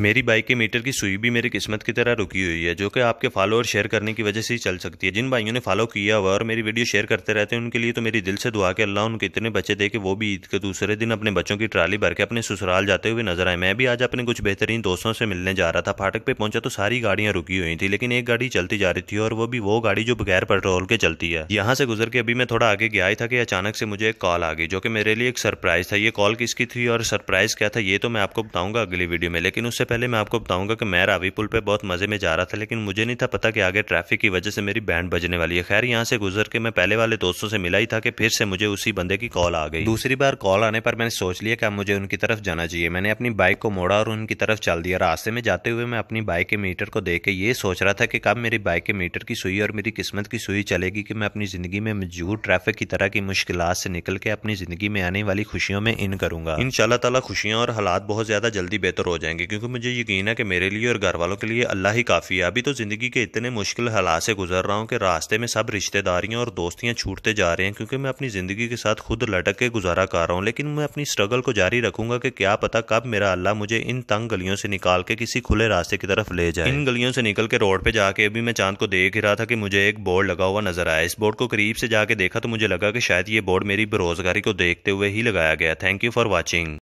मेरी बाइक के मीटर की सुई भी मेरी किस्मत की तरह रुकी हुई है जो कि आपके फॉलो और शेयर करने की वजह से ही चल सकती है जिन भाइयों ने फॉलो किया हुआ और मेरी वीडियो शेयर करते रहते हैं उनके लिए तो मेरी दिल से दुआ के अल्लाह उनके इतने बच्चे दे कि वो भी ईद के दूसरे दिन अपने बच्चों की ट्राली भर के अपने ससुराल जाते हुए नजर आए मैं भी आज अपने कुछ बेहतरीन दोस्तों से मिलने जा रहा था फाटक पर पहुंचा तो सारी गाड़ियां रुकी हुई थी लेकिन एक गाड़ी चलती जा रही थी और वो भी वो गाड़ी जो बगैर पेट्रोल के चलती है यहाँ से गुजर के अभी मैं थोड़ा आगे गया था कि अचानक से मुझे एक कॉल आ गई जो कि मेरे लिए एक सरप्राइज था ये कॉल किसकी थी और सरप्राइज क्या था ये तो मैं आपको बताऊंगा अगली वीडियो में लेकिन उससे इससे पहले मैं आपको बताऊंगा कि मैं रावी पुल पे बहुत मज़े में जा रहा था लेकिन मुझे नहीं था पता कि आगे ट्रैफिक की वजह से मेरी बैंड बजने वाली है खैर यहाँ से गुजर के मैं पहले वाले दोस्तों से मिला ही था कि फिर से मुझे उसी बंदे की कॉल आ गई दूसरी बार कॉल आने पर मैंने सोच लिया कि अब मुझे उनकी तरफ जाना चाहिए मैंने अपनी बाइक को मोड़ा और उनकी तरफ चल दिया रास्ते में जाते हुए मैं अपनी बाइक के मीटर को देख के ये सोच रहा था कि कब मेरी बाइक के मीटर की सुई और मेरी किस्मत की सुई चलेगी कि मैं अपनी ज़िंदगी में मजबूर ट्रैफिक की तरह की मुश्किल से निकल के अपनी ज़िंदगी में आने वाली खुशियों में इन करूंगा इन शाला तला और हालात बहुत ज़्यादा जल्दी बेहतर हो जाएंगे क्योंकि मुझे यकीन है कि मेरे लिए और घर वालों के लिए अल्लाह ही काफ़ी है अभी तो ज़िंदगी के इतने मुश्किल हालात से गुजर रहा हूँ कि रास्ते में सब रिश्तेदारियाँ और दोस्तियाँ छूटते जा रहे हैं क्योंकि मैं अपनी ज़िंदगी के साथ खुद लटक के गुजारा कर रहा हूँ लेकिन मैं अपनी स्ट्रगल को जारी रखूँगा कि क्या पता कब मेरा अल्लाह मुझे इन तंग गलियों से निकाल के किसी खुले रास्ते की तरफ ले जाए इन गलियों से निकल के रोड पर जाके अभी मैं चांद को देख ही रहा था कि मुझे एक बोर्ड लगा हुआ नजर आया इस बोर्ड को करीब से जाके देखा तो मुझे लगा कि शायद ये बोर्ड मेरी बेरोजगारी को देखते हुए ही लगाया गया थैंक यू फॉर वॉचिंग